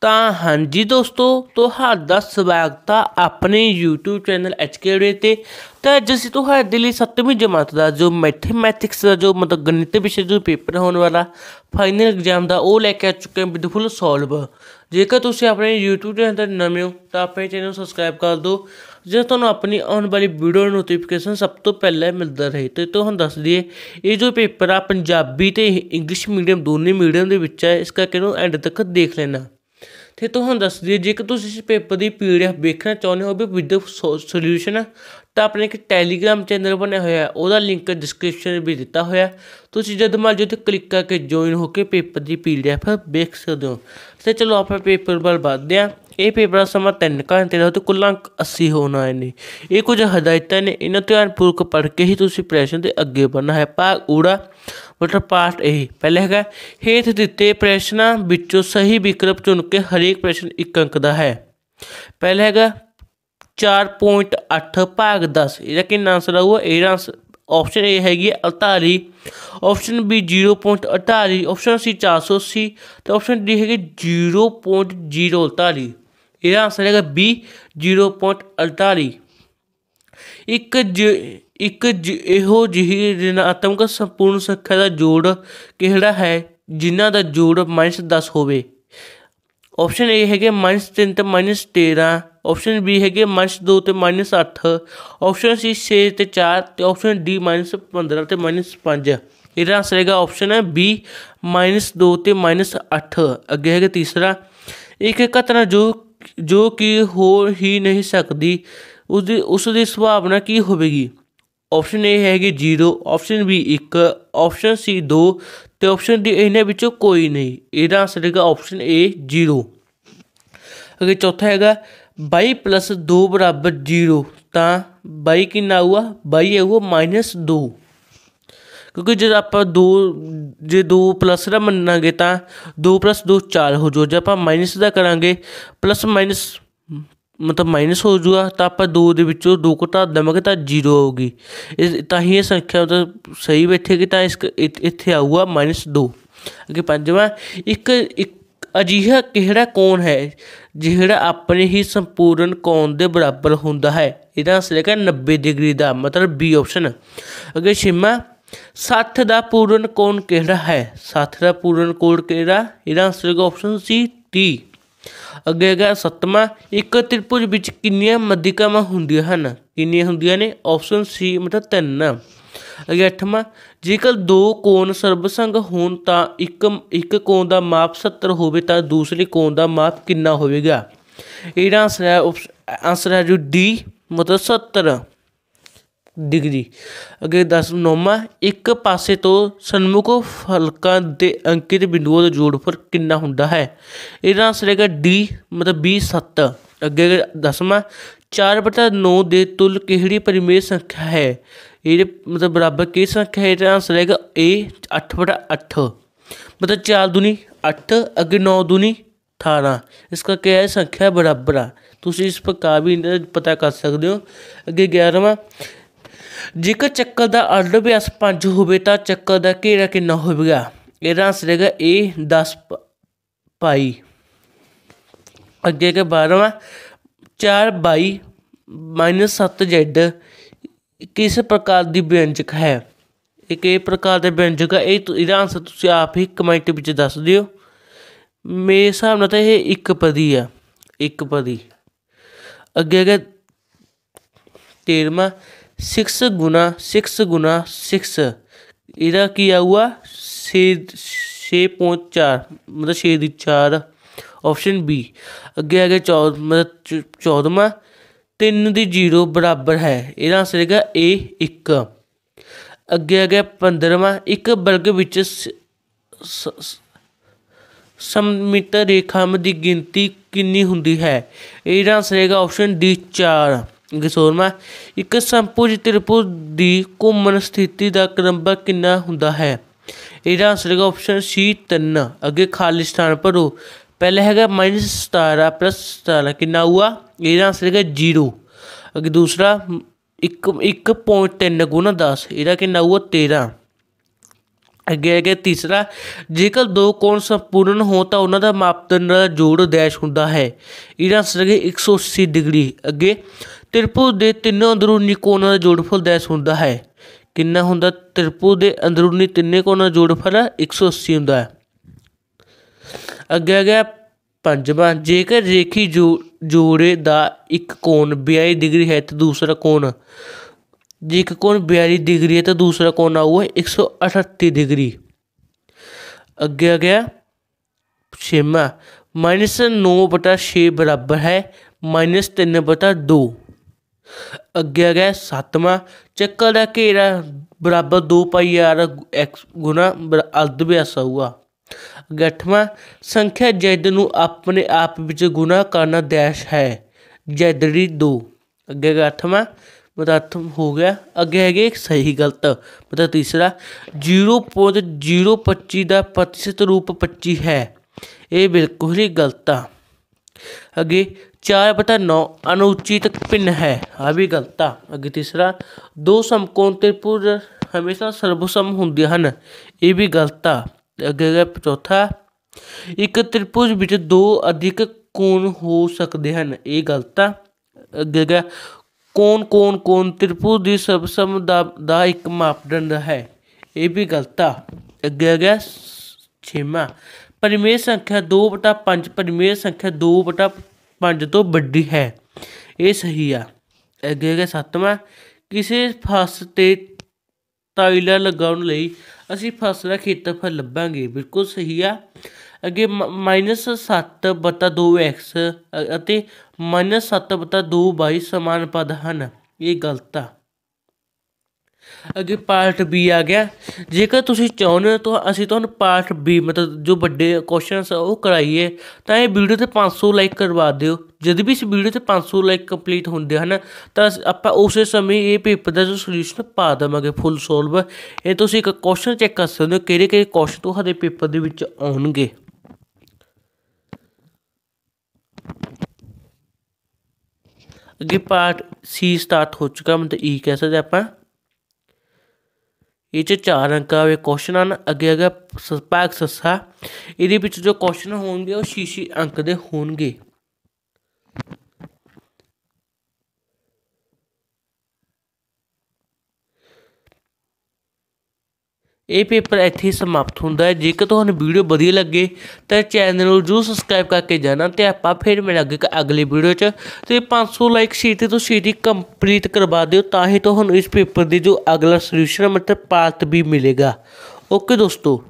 ਤਾਂ ਹਾਂਜੀ ਦੋਸਤੋ ਤੁਹਾਡਾ ਸਵਾਗਤ ਆ ਆਪਣੇ YouTube ਚੈਨਲ HK ਤੇ ਤਾਂ ਜਿਸ ਤੁਹਾਡੇ ਲਈ 7ਵੀਂ ਜਮਾਤ ਦਾ ਜੋ ਮੈਥਮੈਟਿਕਸ ਦਾ ਜੋ ਮਤਲਬ ਗਣਿਤ ਵਿਸ਼ੇ ਜੋ ਪੇਪਰ ਹੋਣ ਵਾਲਾ ਫਾਈਨਲ ਐਗਜ਼ਾਮ ਦਾ ਉਹ ਲੈ ਕੇ ਆ ਚੁੱਕੇ ਹਾਂ ਬਿਊਟੀਫੁਲ ਸੋਲਵ ਜੇਕਰ ਤੁਸੀਂ ਆਪਣੇ YouTube ਦੇ ਅੰਦਰ ਨਵੇਂ ਹੋ ਤਾਂ ਆਪਣੇ ਚੈਨਲ ਨੂੰ ਸਬਸਕ੍ਰਾਈਬ ਕਰ ਦਿਓ ਜੇ ਤੁਹਾਨੂੰ ਆਪਣੀ ਆਉਣ ਵਾਲੀ ਵੀਡੀਓ ਨੋਟੀਫਿਕੇਸ਼ਨ ਸਭ ਤੋਂ ਪਹਿਲਾਂ ਮਿਲਦਾ ਰਹੇ ਤੇ ਤੁਹਾਨੂੰ ਦੱਸ ਦਈਏ ਇਹ ਜੋ ਪੇਪਰ ਆ ਪੰਜਾਬੀ ਤੇ ਇੰਗਲਿਸ਼ ਮੀਡੀਅਮ ਦੋਨੇ ਮੀਡੀਅਮ ਦੇ ਵਿੱਚ ਹੈ ਇਸ ਕਰਕੇ ਨੂੰ ਐਂਡ ਤੱਕ ਦੇਖ ਲੈਣਾ ਤੇ ਤੁਹਾਨੂੰ ਦੱਸ ਦਈਏ ਜੇਕਰ ਤੁਸੀਂ ਇਸ ਪੇਪਰ ਦੀ ਪੀਡੀਐਫ ਵੇਖਣਾ ਚਾਹੁੰਦੇ ਹੋ ਵੀ ਵਿਦ ਸੋਲੂਸ਼ਨ ਤਾਂ ਆਪਣੇ ਇੱਕ ਟੈਲੀਗ੍ਰam ਚੈਨਲ ਬਣਿਆ ਹੋਇਆ ਹੈ ਉਹਦਾ ਲਿੰਕ ਡਿਸਕ੍ਰਿਪਸ਼ਨ ਵਿੱਚ ਦਿੱਤਾ ਹੋਇਆ ਤੁਸੀਂ ਜਦ ਮਰਜ਼ੀ ਉੱਥੇ ਕਲਿੱਕ ਕਰਕੇ ਜੁਆਇਨ ਹੋ ਕੇ ਪੇਪਰ ਦੀ ਪੀਡੀਐਫ ਵੇਖ ਸਕਦੇ ਹੋ ਤੇ ਚਲੋ ਆਪਾਂ ਪੇਪਰ ਵੱਲ ਵਧਦੇ ਹਾਂ ਇਹ ਪੇਪਰਾਂ ਸਮਾਂ 3 ਘੰਟੇ ਦਾ ਤੇ ਕੁੱਲ ਅੰਕ 80 ਹੋਣਾ ਹੈ ਨੇ ਇਹ ਕੁਝ ਹਦਾਇਤਾਂ ਨੇ ਇਹਨਾਂ ਧਿਆਨਪੂਰਵਕ ਪੜ੍ਹ ਕੇ ਹੀ ਤੁਸੀਂ ਪ੍ਰੈਸ਼ਨ ਤੇ ਅੱਗੇ ਵਧਣਾ ਹੈ ਭਾਗ ਊੜਾ ਵਟਰ ਪਾਸਟ ਇਹ ਪਹਿਲੇ ਹੈਗਾ ਹੇਠ ਦਿੱਤੇ ਪ੍ਰੈਸ਼ਨਾਂ ਵਿੱਚੋਂ ਸਹੀ ਵਿਕਲਪ ਚੁਣ ਕੇ ਹਰੇਕ ਪ੍ਰੈਸ਼ਨ ਇੱਕ ਅੰਕ ਦਾ ਹੈ ਪਹਿਲੇ ਹੈਗਾ 4.8 ਭਾਗ 10 ਇਹਦਾ ਕੀ ਆਨਸਰ ਆਊਗਾ ਇਹ ਆਨਸਰ ਆਪਸ਼ਨ ਏ ਹੈਗੀ 48 ਆਪਸ਼ਨ ਬੀ 0.48 ਆਪਸ਼ਨ ਸੀ 480 ਤੇ ਆਪਸ਼ਨ ਡੀ ਹੈਗੀ 0.048 ਇਹਦਾ ਆਨਸਰ ਹੈਗਾ B 0.48 ਇੱਕ ਇੱਕ ਇਹੋ ਜਿਹੀ ਰਿਣਾਤਮਕ ਸੰਪੂਰਨ ਸੰਖਿਆ ਦਾ ਜੋੜ ਕਿਹੜਾ ਹੈ ਜਿਨ੍ਹਾਂ ਦਾ ਜੋੜ -10 ਹੋਵੇ ਆਪਸ਼ਨ A ਹੈਗੇ -3 ਤੇ -13 ਆਪਸ਼ਨ B ਹੈਗੇ -2 ਤੇ -8 ਆਪਸ਼ਨ C 6 ਤੇ 4 ਤੇ ਆਪਸ਼ਨ D -15 ਤੇ -5 ਇਹਦਾ ਆਨਸਰ ਹੈਗਾ ਆਪਸ਼ਨ ਹੈ B -2 ਤੇ -8 ਅੱਗੇ ਹੈਗਾ ਤੀਸਰਾ ਇੱਕ ਘਟਨਾ ਜੋ ਜੋ ਕਿ ਹੋ ਹੀ ਨਹੀਂ ਸਕਦੀ ਉਸ ਦੀ ਉਸ ਦੀ ਸੰਭਾਵਨਾ ਕੀ ਹੋਵੇਗੀ ਆਪਸ਼ਨ A ਹੈਗੀ 0 ਆਪਸ਼ਨ B 1 ਆਪਸ਼ਨ C 2 ਤੇ ਆਪਸ਼ਨ D ਇਹਨਾਂ ਵਿੱਚੋਂ ਕੋਈ ਨਹੀਂ ਇਹਦਾ ਆਨਸਰ ਹੈਗਾ ਆਪਸ਼ਨ A 0 ਅਗੇ ਚੌਥਾ ਹੈਗਾ 22 2 0 ਤਾਂ 22 ਕਿੰਨਾ ਆਊਗਾ 22 ਆਊਗਾ -2 ਕਿਉਂਕਿ ਜੇ ਆਪਾਂ 2 ਜੇ 2 ਪਲੱਸ ਦਾ ਮੰਨਾਂਗੇ ਤਾਂ 2 ਪਲੱਸ 2 4 ਹੋ ਜਾਊ ਜੇ ਆਪਾਂ ਮਾਈਨਸ ਦਾ ਕਰਾਂਗੇ ਪਲੱਸ ਮਾਈਨਸ ਮਤਲਬ ਮਾਈਨਸ ਹੋ ਜੂਗਾ ਤਾਂ ਆਪਾਂ 2 ਦੇ ਵਿੱਚੋਂ 2 ਘਟਾ ਦਵਾਂਗੇ ਤਾਂ 0 ਆਊਗੀ ਇਸ ਤਾਂ ਹੀ ਇਹ ਸੰਖਿਆ ਤਾਂ ਸਹੀ ਬੈਠੇਗੀ ਤਾਂ ਇਸ ਇੱਥੇ ਆਊਗਾ -2 ਅੱਗੇ ਪੰਜਵਾਂ ਇੱਕ ਇੱਕ ਅਜੀਹਾ ਕਿਹੜਾ ਕੋਣ ਹੈ ਜਿਹੜਾ ਆਪਣੇ ਹੀ ਸੰਪੂਰਨ ਕੋਣ ਦੇ ਬਰਾਬਰ ਹੁੰਦਾ ਹੈ ਇਹਦਾ ਅਸਲ ਹੈ 90 ਡਿਗਰੀ ਦਾ ਮਤਲਬ B ਆਪਸ਼ਨ ਅੱਗੇ ਛੇਵਾਂ ਸੱਥ ਦਾ ਪੂਰਨ ਕੋਣ ਕਿਹੜਾ ਹੈ ਸੱਥ ਦਾ ਪੂਰਨ ਕੋਣ ਕਿਹੜਾ ਇਹਦਾ ਆਨਸਰ ਹੋਗਾ ਆਪਸ਼ਨ ਸੀ ਟੀ ਅੱਗੇ ਗਿਆ ਸੱਤਵਾਂ ਇੱਕ ਤ੍ਰਿਭੁਜ ਵਿੱਚ ਕਿੰਨੀਆਂ ਮਧਿਕਾਵਾਂ ਹੁੰਦੀਆਂ ਹਨ ਕਿੰਨੀਆਂ ਹੁੰਦੀਆਂ ਨੇ ਆਪਸ਼ਨ ਸੀ ਮਤਲਬ ਤਿੰਨ ਅਗੇ ਅੱਠਵਾਂ ਜੇਕਰ ਦੋ ਕੋਣ ਸਰਬਸੰਗ ਹੋਣ ਤਾਂ ਇੱਕ ਇੱਕ ਕੋਣ ਦਾ ਮਾਪ 70 ਹੋਵੇ ਤਾਂ ਦੂਸਰੇ ਕੋਣ ਦਾ ਮਾਪ ਕਿੰਨਾ ਹੋਵੇਗਾ ਇਹਦਾ ਆਨਸਰ ਹੈ ਆਨਸਰ ਹੈ ਜੋ ਡੀ ਮਤਲਬ 70 ਡਿਗਰੀ ਅਗੇ 10 ਨੋਮਾ ਇੱਕ ਪਾਸੇ ਤੋਂ ਸਨਮੁਖ ਫਲਕਾਂ ਦੇ ਅੰਕਿਤ ਬਿੰਦੂਆਂ ਦਾ ਜੋੜਫਲ ਕਿੰਨਾ ਹੁੰਦਾ ਹੈ ਇਹਦਾ ਆਨਸਰ ਹੈਗਾ D ਮਤਲਬ b 7 ਅੱਗੇ ਦਸਵਾਂ 4 ਬਟਾ 9 ਦੇ ਤੁਲ ਕਿਹੜੀ ਪਰਿਮੇਯ ਸੰਖਿਆ ਹੈ ਇਹ ਮਤਲਬ ਬਰਾਬਰ ਕਿਹੜੀ ਸੰਖਿਆ ਹੈ ਇਹਦਾ ਆਨਸਰ ਹੈਗਾ A 8 ਬਟਾ 8 ਮਤਲਬ 4 ਦੁਨੀ 8 ਅੱਗੇ 9 ਦੁਨੀ 18 ਇਸ ਕਰਕੇ ਇਹ ਸੰਖਿਆ ਬਰਾਬਰ ਆ ਤੁਸੀਂ ਇਸ ਪ੍ਰਕਾਰ ਵੀ ਪਤਾ ਕਰ ਸਕਦੇ ਹੋ ਅੱਗੇ 11ਵਾਂ ਜੇਕਰ ਚੱਕਰ ਦਾ ਅਰਧ ਵਿਆਸ 5 ਹੋਵੇ ਤਾਂ ਚੱਕਰ ਦਾ ਘੇਰਾ ਕਿੰਨਾ ਹੋਵੇਗਾ ਇਹਦਾ ਆਨਸਰ ਹੈਗਾ A 10 ਪਾਈ ਅੱਗੇ ਕੇ 12ਵਾਂ 4 ਬਾਈ 7z ਕਿਸ ਪ੍ਰਕਾਰ ਦੀ ਵਿਅੰਜਕ ਹੈ ਇਹ ਕਿਹ ਪ੍ਰਕਾਰ ਦੇ ਵਿਅੰਜਕ ਹੈ ਇਹ ਇਹਦਾ ਆਨਸਰ ਤੁਸੀਂ ਆਪ ਹੀ ਕਮੈਂਟ ਵਿੱਚ ਦੱਸ ਦਿਓ ਮੇਰੇ ਹਿਸਾਬ ਨਾਲ ਤਾਂ ਇਹ ਇੱਕ ਪਦੀ ਆ ਇੱਕ ਪਦੀ ਅੱਗੇ ਅੱਗੇ 13ਵਾਂ सिक्स गुना सिक्स गुना सिक्स ਇਹਦਾ ਕੀ ਆਊਗਾ 6 6.4 ਮਤਲਬ 6 ਦੀ 4 ਆਪਸ਼ਨ ਬੀ ਅੱਗੇ ਆ ਗਿਆ 14 ਮਤਲਬ 14ਵਾਂ 3 ਦੀ 0 ਬਰਾਬਰ ਹੈ ਇਹਦਾ ਆਨਸਰ ਹੈਗਾ A 1 ਅੱਗੇ ਆ ਗਿਆ 15ਵਾਂ ਇੱਕ ਵਰਗ ਵਿੱਚ ਸਮਮਿਤ ਰੇਖਾਵਾਂ ਦੀ ਗਿਣਤੀ ਕਿੰਨੀ ਹੁੰਦੀ ਹੈ ਇਹਦਾ ਆਨਸਰ ਹੈਗਾ ਆਪਸ਼ਨ D 4 ਗਿਸੋਰਮਾ ਇੱਕ ਸੰਪੂਜ ਤ੍ਰਿਭੁਜ ਦੀ ਘੁੰਮਣ ਸਥਿਤੀ ਦਾ ਕਰੰਬਾ ਕਿੰਨਾ ਹੁੰਦਾ ਹੈ ਇਹਦਾ ਆਨਸਰ ਹੈਗਾ ਆਪਸ਼ਨ ਸੀ 3 ਅੱਗੇ ਖਾਲੀ ਸਥਾਨ ਭਰੋ ਪਹਿਲਾ ਹੈਗਾ -17 17 ਕਿੰਨਾ ਹੁਆ ਇਹਦਾ ਆਨਸਰ ਹੈਗਾ 0 ਅੱਗੇ ਦੂਸਰਾ 1 1.3 10 ਇਹਦਾ ਕਿੰਨਾ ਹੁਆ 13 ਅੱਗੇ ਅੱਗੇ ਤੀਸਰਾ ਜੇਕਰ ਦੋ ਕੋਣ ਸੰਪੂਰਨ ਹੋ ਤਾਂ ਉਹਨਾਂ ਦਾ ਮਾਪਦੰਡ ਦਾ ਜੋੜ ਡੈਸ਼ ਹੁੰਦਾ ਹੈ ਇਹਦਾ ਆਨਸਰ ਹੈ 180 ਡਿਗਰੀ ਅੱਗੇ ਤ੍ਰਿਭੁਜ ਦੇ ਤਿੰਨ ਅੰਦਰੂਨੀ ਕੋਣਾਂ ਦਾ ਜੋੜਫਲ ਡੈਸ਼ ਹੁੰਦਾ ਹੈ ਕਿੰਨਾ ਹੁੰਦਾ ਤ੍ਰਿਭੁਜ ਦੇ ਅੰਦਰੂਨੀ ਤਿੰਨੇ ਕੋਣਾਂ ਦਾ ਜੋੜਫਲ 180 ਹੁੰਦਾ ਹੈ ਅੱਗੇ ਅੱਗੇ ਪੰਜਵਾਂ ਜੇਕਰ ਰੇਖੀ ਜੋੜੇ ਦਾ ਇੱਕ ਕੋਣ 22 ਡਿਗਰੀ ਹੈ ਤੇ ਦੂਸਰਾ ਕੋਣ ਜੇ ਇੱਕ ਕੋਣ 42 ਡਿਗਰੀ ਹੈ ਤਾਂ ਦੂਸਰਾ ਕੋਣ आ हुआ है ਅੱਗੇ ਆ ਗਿਆ ਛੇਮਾ ਮਾਈਨਸ -9/6 ਬਰਾਬਰ ਹੈ -3/2 ਅੱਗੇ ਆ ਗਿਆ ਸੱਤਵਾਂ ਚੱਕਰ ਦਾ ਘੇਰਾ ਬਰਾਬਰ 2 ਪਾਈ ਆਰ x ਗੁਣਾ ਅਰਧ ਵਿਆਸ ਹੋਊਗਾ ਅੱਠਵਾਂ ਸੰਖਿਆ z ਨੂੰ ਆਪਣੇ ਆਪ ਵਿੱਚ ਗੁਣਾ ਕਰਨਾ ਦੇਸ਼ ਹੈ z ਦੀ 2 ਅੱਗੇ ਅੱਠਵਾਂ पदार्थम हो गया अगे है एक सही गलत मतलब तीसरा जीरो ਪੁਆਇੰਟ ਜੀਰੋ ਪੱਚੀ ਦਾ ਪ੍ਰਤੀਸ਼ਤ ਰੂਪ 25 ਹੈ ਇਹ ਬਿਲਕੁਲ ਹੀ ਗਲਤ ਆ ਅੱਗੇ 4 बटा 9 अनुचित भिन्न है अभी गलता अगे तीसरा दो समकोण त्रिभुज हमेशा सर्वसम ਹੁੰਦੇ ਹਨ ਇਹ ਵੀ ਗਲਤਾ ਅੱਗੇ ਹੈ ਚੌਥਾ ਇੱਕ ਤ੍ਰਿਭੁਜ ਵਿੱਚ ਦੋ ਅਧਿਕ ਕੋਣ ਹੋ ਸਕਦੇ ਹਨ ਇਹ ਗਲਤਾ ਅੱਗੇ ਹੈ ਕੌਣ ਕੌਣ ਕੌਣ ਤ੍ਰਿਪੂ ਦੀ ਸਮ ਦਾ ਦਾ ਇੱਕ ਮਾਪਦੰਡ ਹੈ ਇਹ ਵੀ ਗਲਤਾ ਅੱਗੇ ਆ ਗਿਆ ਛੇਵਾਂ ਪਰਿਮੇਯ ਸੰਖਿਆ 2/5 ਪਰਿਮੇਯ ਸੰਖਿਆ 2/5 ਤੋਂ ਵੱਡੀ ਹੈ ਇਹ ਸਹੀ ਆ ਅੱਗੇ ਅੱਗੇ ਸੱਤਵਾਂ ਕਿਸੇ ਫਸ ਤੇ ਟਾਇਲਰ ਲਗਾਉਣ ਲਈ ਅਸੀਂ ਫਸ ਦਾ ਖੇਤਫਲ ਲੱਭਾਂਗੇ ਬਿਲਕੁਲ ਸਹੀ ਆ ਅੱਗੇ 7 2x ਅਤੇ 7 2y 2 ਸਮਾਨ ਪਦ ਹਨ ਇਹ ਗਲਤ ਆ ਅੱਗੇ ਪਾਰਟ B ਆ ਗਿਆ ਜੇਕਰ ਤੁਸੀਂ ਚਾਹੁੰਦੇ ਹੋ ਤਾਂ ਅਸੀਂ ਤੁਹਾਨੂੰ ਪਾਰਟ B ਮਤਲਬ ਜੋ ਵੱਡੇ ਕੁਐਸਚਨਸ ਉਹ ਕਰਾਈਏ ਤਾਂ ਇਹ ਵੀਡੀਓ ਤੇ 500 ਲਾਈਕ ਕਰਵਾ ਦਿਓ ਜਦ ਵੀ ਇਸ ਵੀਡੀਓ ਤੇ 500 ਲਾਈਕ ਕੰਪਲੀਟ ਹੁੰਦੇ ਹਨ ਤਾਂ ਆਪਾਂ ਉਸੇ ਸਮੇਂ ਇਹ ਪੇਪਰ ਦਾ ਜੋ ਸੋਲੂਸ਼ਨ ਪਾ ਦਵਾਂਗੇ ਫੁੱਲ ਸੋਲਵ ਇਹ ਤੁਸੀਂ ਇੱਕ ਕੁਐਸਚਨ ਚੈੱਕ ਕਰ ਸਕਦੇ ਹੋ ਕਿਹੜੇ ਕਿਹੜੇ ਕੁਐਸਚਨ ਤੁਹਾਡੇ ਪੇਪਰ ਦੇ ਵਿੱਚ ਆਉਣਗੇ ਅੱਗੇ ਪਾਰਟ ਸੀ ਸਟਾਰਟ ਹੋ ਚੁੱਕਾ ਮਤਲਬ ਈ ਕਹਿ ਸਕਦੇ ਆਪਾਂ ਇਹ ਚ ਚਾਰ ਅੰਕਾਂ ਦੇ ਕੁਐਸਚਨ ਹਨ ਅੱਗੇ ਅੱਗੇ ਸਪੈਕਸ ਸੱਸਾ ਇਹਦੇ ਵਿੱਚ ਜੋ ਕੁਐਸਚਨ ਹੋਣਗੇ ਉਹ ਸ਼ੀਸ਼ੀ ਅੰਕ ਦੇ ਹੋਣਗੇ ਇਹ ਪੇਪਰ ਇੱਥੇ ਸਮਾਪਤ ਹੁੰਦਾ ਹੈ ਜੇਕਰ ਤੁਹਾਨੂੰ ਵੀਡੀਓ ਵਧੀਆ ਲੱਗੇ ਤਾਂ ਚੈਨਲ ਨੂੰ ਜੂ ਸਬਸਕ੍ਰਾਈਬ ਕਰਕੇ ਜਾਣਾ ਤੇ ਆਪਾਂ ਫਿਰ ਮਿਲਾਂਗੇ ਅਗਲੀ ਵੀਡੀਓ 'ਚ ਤੇ 500 ਲਾਈਕ ਤੇ ਤੋਂ ਛੇਤੀ ਕੰਪਲੀਟ ਕਰਵਾ ਦਿਓ ਤਾਂ ਹੀ ਤੁਹਾਨੂੰ ਇਸ ਪੇਪਰ ਦੀ ਜੋ ਅਗਲਾ ਸੋਲੂਸ਼ਨ ਮਤਲਬ ਪਾਰਟ ਵੀ ਮਿਲੇਗਾ ਓਕੇ ਦੋਸਤੋ